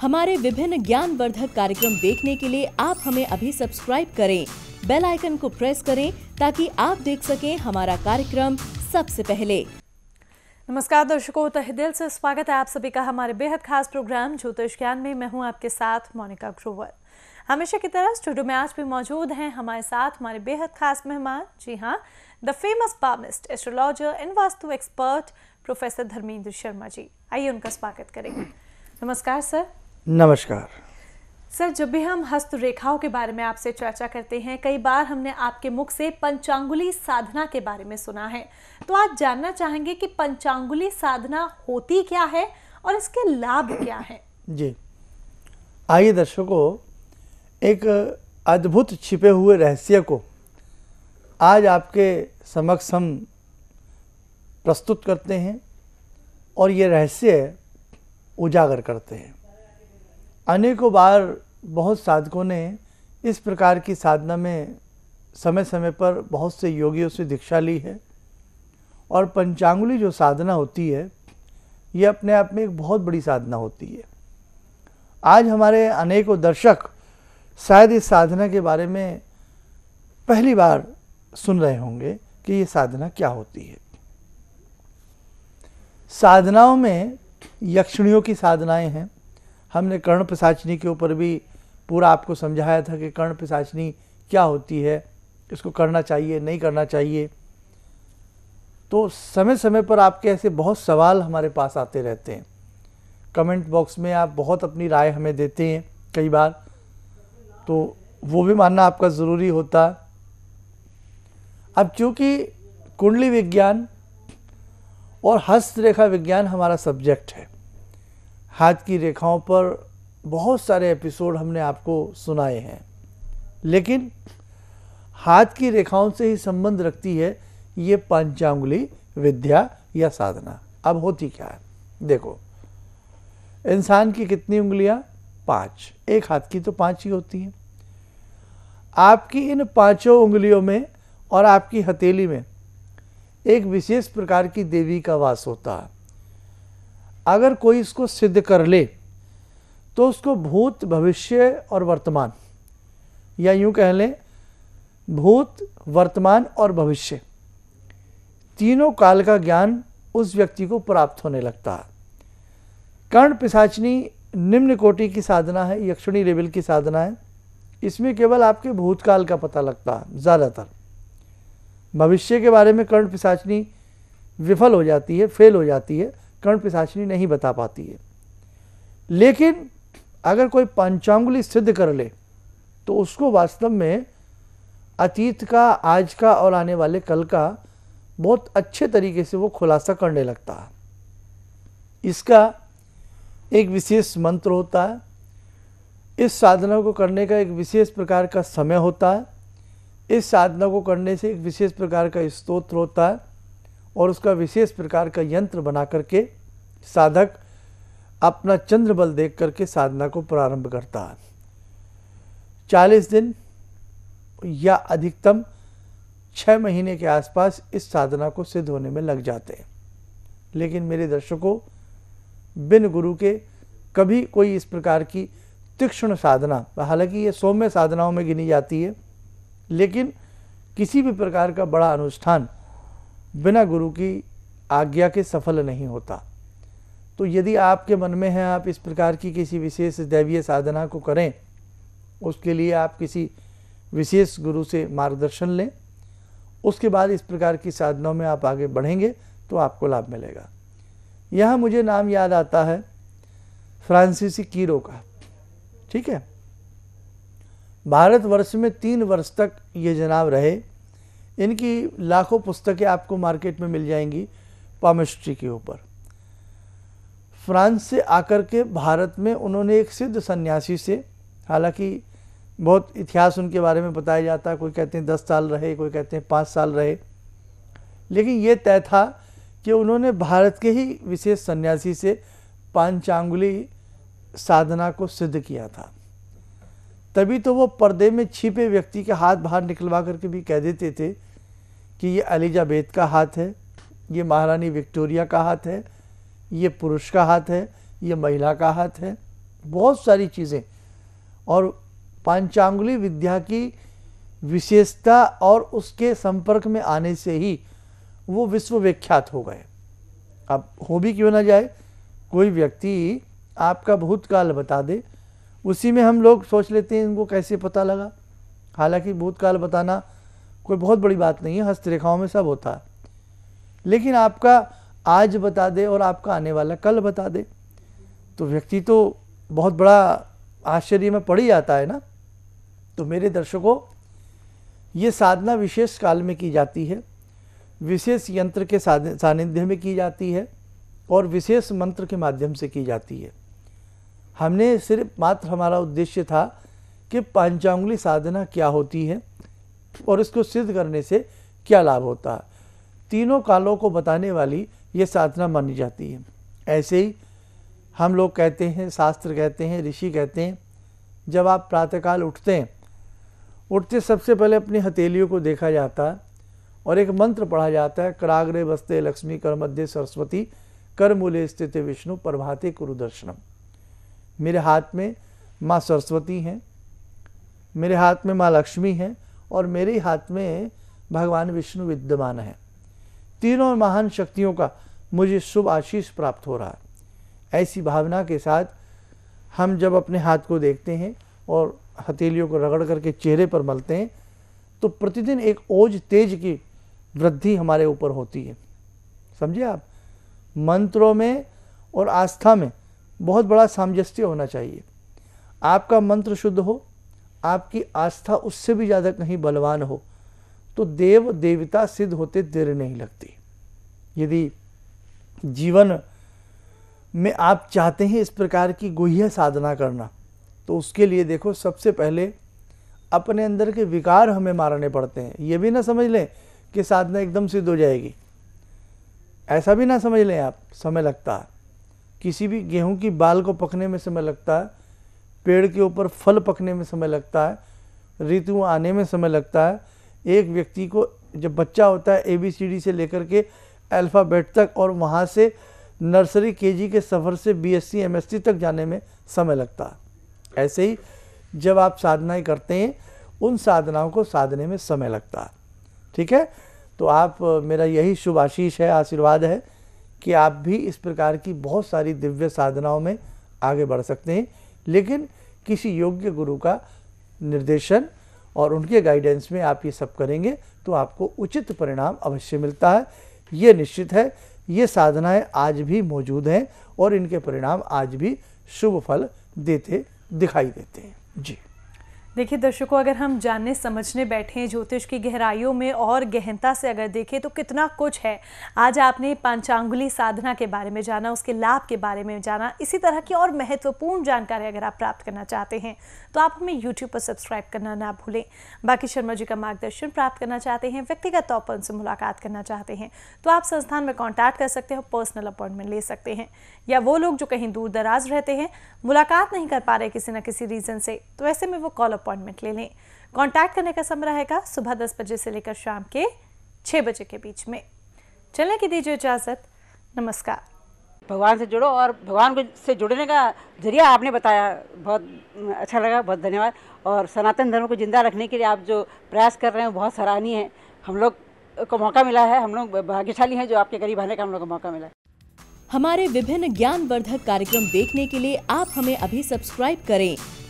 हमारे विभिन्न ज्ञानवर्धक कार्यक्रम देखने के लिए आप हमें अभी सब्सक्राइब करें बेल आइकन को प्रेस करें ताकि आप देख सकें हमारा कार्यक्रम सबसे पहले नमस्कार दर्शकों तह दिल से स्वागत है आप सभी का हमारे बेहद खास प्रोग्राम ज्योतिष ज्ञान में मैं हूं आपके साथ मोनिका ग्रोवर हमेशा की तरह स्टूडियो में आज भी मौजूद हैं हमारे साथ हमारे बेहद खास मेहमान जी हाँ the famous palmist astrologer and vastu expert professor Dharmendra Sharma ji आइए उनका स्वागत करेंगे नमस्कार सर नमस्कार सर जब भी हम हस्त रेखाओं के बारे में आपसे चर्चा करते हैं कई बार हमने आपके मुख से पंचांगुली साधना के बारे में सुना है तो आज जानना चाहेंगे कि पंचांगुली साधना होती क्या है और इसके लाभ क्या हैं जी आइए दर्शकों एक अद्भुत छिपे हुए रहस्य को आज आपके समक्ष हम प्रस्तुत करते हैं और ये रहस्य उजागर करते हैं अनेकों बार बहुत साधकों ने इस प्रकार की साधना में समय समय पर बहुत से योगियों से दीक्षा ली है और पंचांगुली जो साधना होती है ये अपने आप में एक बहुत बड़ी साधना होती है आज हमारे अनेकों दर्शक शायद इस साधना के बारे में पहली बार सुन रहे होंगे कि ये साधना क्या होती है साधनाओं में यक्षणियों की साधनाएं हैं हमने कर्ण पिसाचनी के ऊपर भी पूरा आपको समझाया था कि कर्ण पिसाचनी क्या होती है इसको करना चाहिए नहीं करना चाहिए तो समय समय पर आपके ऐसे बहुत सवाल हमारे पास आते रहते हैं कमेंट बॉक्स में आप बहुत अपनी राय हमें देते हैं कई बार तो वो भी मानना आपका ज़रूरी होता अब चूँकि कुंडली विज्ञान और हस्तरेखा विज्ञान हमारा सब्जेक्ट है हाथ की रेखाओं पर बहुत सारे एपिसोड हमने आपको सुनाए हैं लेकिन हाथ की रेखाओं से ही संबंध रखती है ये पंचांगुली विद्या या साधना अब होती क्या है देखो इंसान की कितनी उंगलियां पांच एक हाथ की तो पांच ही होती हैं आपकी इन पांचों उंगलियों में और आपकी हथेली में एक विशेष प्रकार की देवी का वास होता है अगर कोई इसको सिद्ध कर ले तो उसको भूत भविष्य और वर्तमान या यूँ कह लें भूत वर्तमान और भविष्य तीनों काल का ज्ञान उस व्यक्ति को प्राप्त होने लगता है कर्ण पिसाचनी निम्न कोटि की साधना है यक्षिणी लेवल की साधना है इसमें केवल आपके भूतकाल का पता लगता है ज़्यादातर भविष्य के बारे में कर्ण पिसाचनी विफल हो जाती है फेल हो जाती है कर्ण पिशाचिनी नहीं बता पाती है लेकिन अगर कोई पंचांगुली सिद्ध कर ले तो उसको वास्तव में अतीत का आज का और आने वाले कल का बहुत अच्छे तरीके से वो खुलासा करने लगता है इसका एक विशेष मंत्र होता है इस साधना को करने का एक विशेष प्रकार का समय होता है इस साधना को करने से एक विशेष प्रकार का स्तोत्र होता है और उसका विशेष प्रकार का यंत्र बना करके साधक अपना चंद्र बल देख करके साधना को प्रारंभ करता है चालीस दिन या अधिकतम छः महीने के आसपास इस साधना को सिद्ध होने में लग जाते हैं लेकिन मेरे दर्शकों बिन गुरु के कभी कोई इस प्रकार की तीक्ष्ण साधना हालांकि ये सौम्य साधनाओं में गिनी जाती है लेकिन किसी भी प्रकार का बड़ा अनुष्ठान बिना गुरु की आज्ञा के सफल नहीं होता तो यदि आपके मन में है आप इस प्रकार की किसी विशेष दैवीय साधना को करें उसके लिए आप किसी विशेष गुरु से मार्गदर्शन लें उसके बाद इस प्रकार की साधनाओं में आप आगे बढ़ेंगे तो आपको लाभ मिलेगा यहाँ मुझे नाम याद आता है फ्रांसीसी कीरो का ठीक है भारतवर्ष में तीन वर्ष तक ये जनाब रहे इनकी लाखों पुस्तकें आपको मार्केट में मिल जाएंगी पामिस्ट्री के ऊपर फ्रांस से आकर के भारत में उन्होंने एक सिद्ध सन्यासी से हालांकि बहुत इतिहास उनके बारे में बताया जाता है कोई कहते हैं दस साल रहे कोई कहते हैं पाँच साल रहे लेकिन ये तय था कि उन्होंने भारत के ही विशेष सन्यासी से पांचांगुली साधना को सिद्ध किया था तभी तो वो पर्दे में छिपे व्यक्ति के हाथ बाहर निकलवा करके भी कह देते थे कि ये अलीजाबेद का हाथ है ये महारानी विक्टोरिया का हाथ है ये पुरुष का हाथ है ये महिला का हाथ है बहुत सारी चीज़ें और पंचांगुली विद्या की विशेषता और उसके संपर्क में आने से ही वो विश्वविख्यात हो गए अब हो भी क्यों ना जाए कोई व्यक्ति आपका भूतकाल बता दे उसी में हम लोग सोच लेते हैं इनको कैसे पता लगा हालांकि भूतकाल बताना कोई बहुत बड़ी बात नहीं है हस्तरेखाओं में सब होता है लेकिन आपका आज बता दे और आपका आने वाला कल बता दे तो व्यक्ति तो बहुत बड़ा आश्चर्य में पड़ ही जाता है ना तो मेरे दर्शकों ये साधना विशेष काल में की जाती है विशेष यंत्र के सानिध्य में की जाती है और विशेष मंत्र के माध्यम से की जाती है हमने सिर्फ मात्र हमारा उद्देश्य था कि पांचांगुली साधना क्या होती है और इसको सिद्ध करने से क्या लाभ होता है तीनों कालों को बताने वाली ये साधना मानी जाती है ऐसे ही हम लोग कहते हैं शास्त्र कहते हैं ऋषि कहते हैं जब आप प्रातःकाल उठते हैं उठते सबसे पहले अपनी हथेलियों को देखा जाता है और एक मंत्र पढ़ा जाता है कराग्रे बस्ते लक्ष्मी कर मध्य सरस्वती कर मूले स्थित विष्णु प्रभाते कुरुदर्शनम मेरे हाथ में माँ सरस्वती हैं मेरे हाथ में माँ लक्ष्मी हैं और मेरे हाथ में भगवान विष्णु विद्यमान हैं तीनों महान शक्तियों का मुझे शुभ आशीष प्राप्त हो रहा है ऐसी भावना के साथ हम जब अपने हाथ को देखते हैं और हथेलियों को रगड़ करके चेहरे पर मलते हैं तो प्रतिदिन एक ओज तेज की वृद्धि हमारे ऊपर होती है समझे आप मंत्रों में और आस्था में बहुत बड़ा सामंजस्य होना चाहिए आपका मंत्र शुद्ध हो आपकी आस्था उससे भी ज़्यादा कहीं बलवान हो तो देव देवता सिद्ध होते देर नहीं लगती यदि जीवन में आप चाहते हैं इस प्रकार की गुह्य साधना करना तो उसके लिए देखो सबसे पहले अपने अंदर के विकार हमें मारने पड़ते हैं ये भी ना समझ लें कि साधना एकदम सिद्ध हो जाएगी ऐसा भी ना समझ लें आप समय लगता है किसी भी गेहूं की बाल को पकने में समय लगता है पेड़ के ऊपर फल पकने में समय लगता है ऋतु आने में समय लगता है एक व्यक्ति को जब बच्चा होता है ए बी सी डी से लेकर के अल्फ़ाबेट तक और वहाँ से नर्सरी के जी के सफ़र से B S C M S C तक जाने में समय लगता है ऐसे ही जब आप साधनाएं करते हैं उन साधनाओं को साधने में समय लगता है ठीक है तो आप मेरा यही शुभ आशीष है आशीर्वाद है कि आप भी इस प्रकार की बहुत सारी दिव्य साधनाओं में आगे बढ़ सकते हैं लेकिन किसी योग्य गुरु का निर्देशन और उनके गाइडेंस में आप ये सब करेंगे तो आपको उचित परिणाम अवश्य मिलता है ये निश्चित है ये साधनाएं आज भी मौजूद हैं और इनके परिणाम आज भी शुभ फल देते दिखाई देते हैं जी देखिए दर्शकों अगर हम जानने समझने बैठे हैं ज्योतिष की गहराइयों में और गहनता से अगर देखें तो कितना कुछ है आज आपने पंचांगुली साधना के बारे में जाना उसके लाभ के बारे में जाना इसी तरह की और महत्वपूर्ण जानकारी अगर आप प्राप्त करना चाहते हैं तो आप हमें यूट्यूब पर सब्सक्राइब करना ना भूलें बाकी शर्मा जी का मार्गदर्शन प्राप्त करना चाहते हैं व्यक्तिगत तौर पर उनसे मुलाकात करना चाहते हैं तो आप संस्थान में कॉन्टैक्ट कर सकते हैं पर्सनल अपॉइंटमेंट ले सकते हैं या वो लोग जो कहीं दूर दराज रहते हैं मुलाकात नहीं कर पा रहे किसी न किसी रीज़न से तो ऐसे में वो कॉल अपॉइंटमेंट ले लें कॉन्टैक्ट करने का समय रहेगा सुबह दस बजे से लेकर शाम के छः बजे के बीच में चलने की दीजिए इजाज़त नमस्कार भगवान से जुड़ो और भगवान को से जुड़ने का जरिया आपने बताया बहुत अच्छा लगा बहुत धन्यवाद और सनातन धर्म को जिंदा रखने के लिए आप जो प्रयास कर रहे हैं बहुत सराहनीय है हम लोग को मौका मिला है हम लोग भाग्यशाली हैं जो आपके गरीब आने का हम लोग को मौका मिला है हमारे विभिन्न ज्ञान वर्धक कार्यक्रम देखने के लिए आप हमें अभी सब्सक्राइब करें